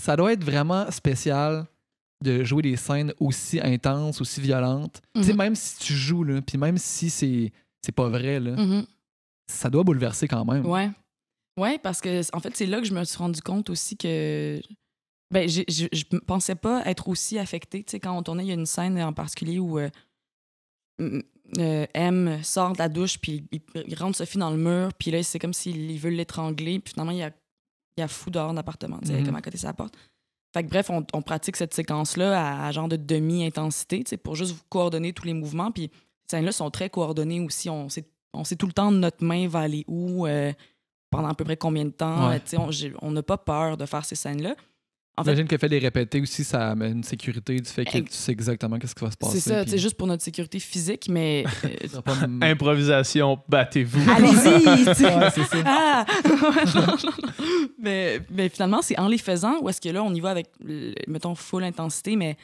ça doit être vraiment spécial de jouer des scènes aussi intenses, aussi violentes. Tu sais, mhm. même si tu joues, là, puis même si c'est, c'est pas vrai, là, mhm. ça doit bouleverser quand même. Ouais. Ouais, parce que, en fait, c'est là que je me suis rendu compte aussi que. Ben, je, pensais pas être aussi affectée. Tu sais, quand on tournait, il y a une scène en particulier où. Euh, euh, m sort de la douche, puis il, rentre Sophie dans le mur, puis là, c'est comme s'il veut l'étrangler, puis finalement, il y a il y a fou dehors d'appartement, mhm. comme à côté de sa porte. Fait que bref, on, pratique cette séquence-là à, genre de demi-intensité, pour juste coordonner tous les mouvements. Puis ces scènes-là sont très coordonnées aussi. On sait, on sait tout le temps notre main va aller où, euh, pendant à peu près combien de temps. on n'a pas peur de faire ces scènes-là. Imagine que fait les répéter aussi, ça amène une sécurité du fait que tu sais exactement qu'est-ce qui va se passer. C'est ça, c'est juste pour notre sécurité physique, mais. Euh, Improvisation, battez-vous. Allez-y! Ah! mais, finalement, c'est en les faisant ou est-ce que là, on y va avec, mettons, full intensité, mais,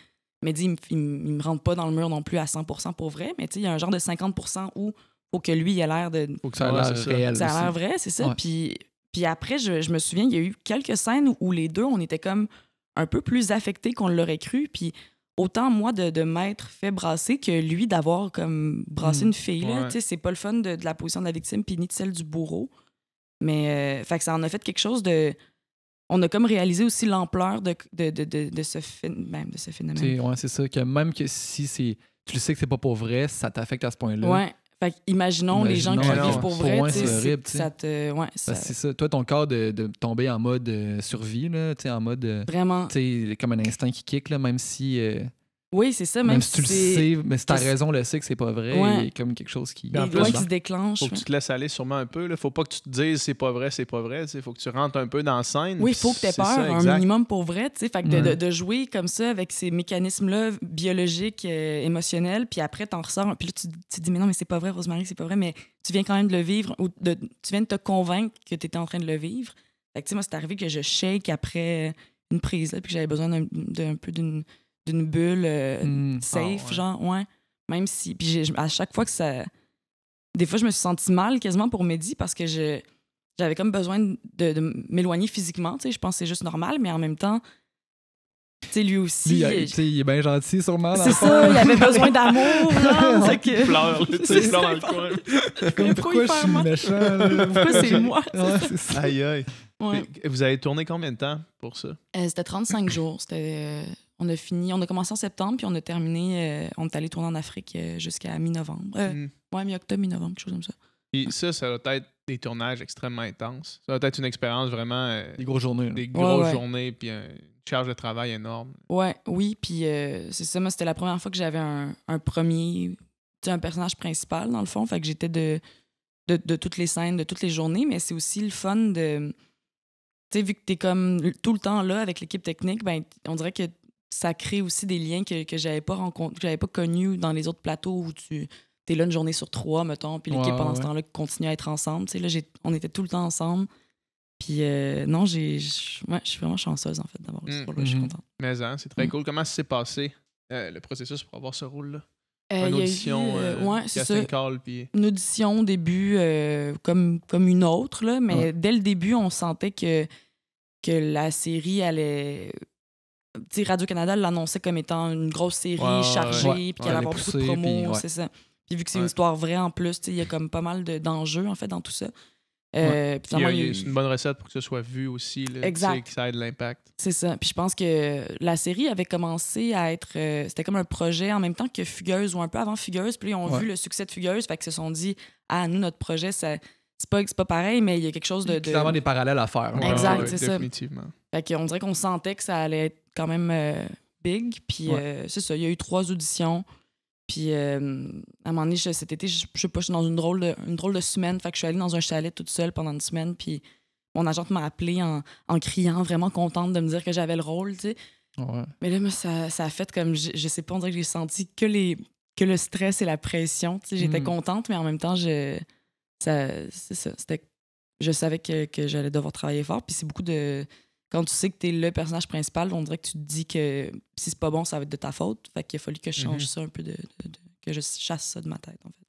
mais dit, il me rentre pas dans le mur non plus à 100 pour vrai, mais tu sais, il y a un genre de 50 où faut que lui il a l'air de. Faut que ça a l'air réel. Ça a l'air vrai, c'est ça. Puis puis après, je, me souviens, il y a eu quelques scènes où, les deux, on était comme un peu plus affectés qu'on l'aurait cru. Puis autant moi de, m'être fait brasser que lui d'avoir comme brassé hmm. une fille. Ouais. C'est pas le fun de, la position de la victime puis ni de celle du bourreau. Mais euh, fait que ça en a fait quelque chose de. On a comme réalisé aussi l'ampleur de, de, ce phénomène. De ce phénomène. c'est ça. Que même que si c'est. Tu le sais que c'est pas pour vrai, ça t'affecte à ce point-là. Ouais. Fait imaginons, les gens qui vivent pour vrai, c'est horrible. Ça te, C'est ça. Toi, ton corps de, tomber en mode euh, survie, là, en mode. Euh, Vraiment. Comme un instinct qui kick, là, même si. Euh, oui, c'est ça. Même, si tu le sais, mais si ta raison le sait que c'est pas vrai, comme quelque chose qui. qui se déclenche. Faut que tu te laisses aller sûrement un peu. Là. Faut pas que tu te dises c'est pas vrai, c'est pas vrai. Il faut que tu rentres un peu dans la scène. Oui, faut que tu aies peur, un minimum pour vrai. Fait que de, jouer comme ça avec ces mécanismes-là biologiques, euh, émotionnels, puis après, t'en ressors. Puis là, tu, te dis, mais non, mais c'est pas vrai, Rosemary, c'est pas vrai, mais tu viens quand même de le vivre, ou de, tu viens de te convaincre que tu étais en train de le vivre. Fait que, moi, c'est arrivé que je shake après une prise, là, puis j'avais besoin d'un peu d'une d'une bulle euh, mm. ah, safe, genre, ouais. Même si. Puis à chaque fois que ça. Des fois, je me suis sentie mal quasiment pour Mehdi parce que j'avais comme besoin de, m'éloigner physiquement, tu sais, je pensais juste normal, mais en même temps, tu sais, lui aussi... il, il, est bien gentil, sûrement. C'est ça, il avait besoin d'amour, c'est que... Il pleure, tu sais, il pleure dans le coin. pourquoi, je suis méchant? pourquoi c'est moi? Ouais, ça. Aïe, aïe. Ouais. Vous avez tourné combien de temps pour ça? Euh, c'était 35 jours, c'était... Euh, on a fini, on a commencé en septembre, puis on a terminé, euh, on est allé tourner en Afrique euh, jusqu'à mi-novembre. Euh, hmm. Ouais, mi-octobre, mi-novembre, quelque chose comme ça. Puis ça, ça doit être des tournages extrêmement intenses. Ça doit être une expérience vraiment. des grosses journées. Des grosses journées, puis une charge de travail énorme. Ouais, oui, puis c'est ça, moi, c'était la première fois que j'avais un, un, premier, un personnage principal, dans le fond. Fait que j'étais de, de, de, toutes les scènes, de toutes les journées, mais c'est aussi le fun de. Tu sais, vu que t'es comme tout le temps là avec l'équipe technique, ben, on dirait que ça crée aussi des liens que, que j'avais pas rencontré, j'avais pas connus dans les autres plateaux où tu es là une journée sur trois, mettons, puis l'équipe pendant ce temps-là continue à être ensemble. là, on était tout le temps ensemble. Puis euh, non, j'ai, je suis vraiment chanceuse en fait d'avoir ce mm, rôle-là. Je suis mm-hmm. contente. Mais hein, c'est très mm. cool. Comment s'est passé euh, le processus pour avoir ce rôle-là? une audition, Une audition au début, euh, comme, comme une autre, là, mais dès le début, on sentait que, que la série allait Radio-Canada l'annonçait comme étant une grosse série chargée, puis qu'elle allait avoir beaucoup de promos, c'est ça. Puis vu que c'est une histoire vraie en plus, il y a comme pas mal d'enjeux, en fait, dans tout ça. C'est euh, une bonne recette pour que ce soit vu aussi, là, que ça ait de l'impact. C'est ça. Puis je pense que la série avait commencé à être. Euh, c'était comme un projet en même temps que Fugueuse ou un peu avant Fugueuse. Puis ils ont vu le succès de Fugueuse. Fait qu'ils se sont dit, ah, nous, notre projet, ça, c'est pas, pareil, mais il y a quelque chose de. de... avoir des parallèles à faire. exact, c'est ça. Fait on dirait qu'on sentait que ça allait être quand même euh, big. Puis euh, c'est ça, il y a eu trois auditions. Puis euh, à un moment donné, cet été, je, sais pas, je suis dans une drôle, de, une drôle de semaine. Fait que je suis allée dans un chalet toute seule pendant une semaine. Puis mon agente m'a appelée en, criant, vraiment contente de me dire que j'avais le rôle, Mais là, ça, a fait comme, je, sais pas, on dirait que j'ai senti que, les, que le stress et la pression. Tu j'étais mm. contente, mais en même temps, je ça, c'est ça. je savais que, j'allais devoir travailler fort. Puis c'est beaucoup de. Quand tu sais que tu es le personnage principal, on dirait que tu te dis que si c'est pas bon, ça va être de ta faute. Fait qu'il a fallu que je change mhm. ça un peu, de, que je chasse ça de ma tête, en fait.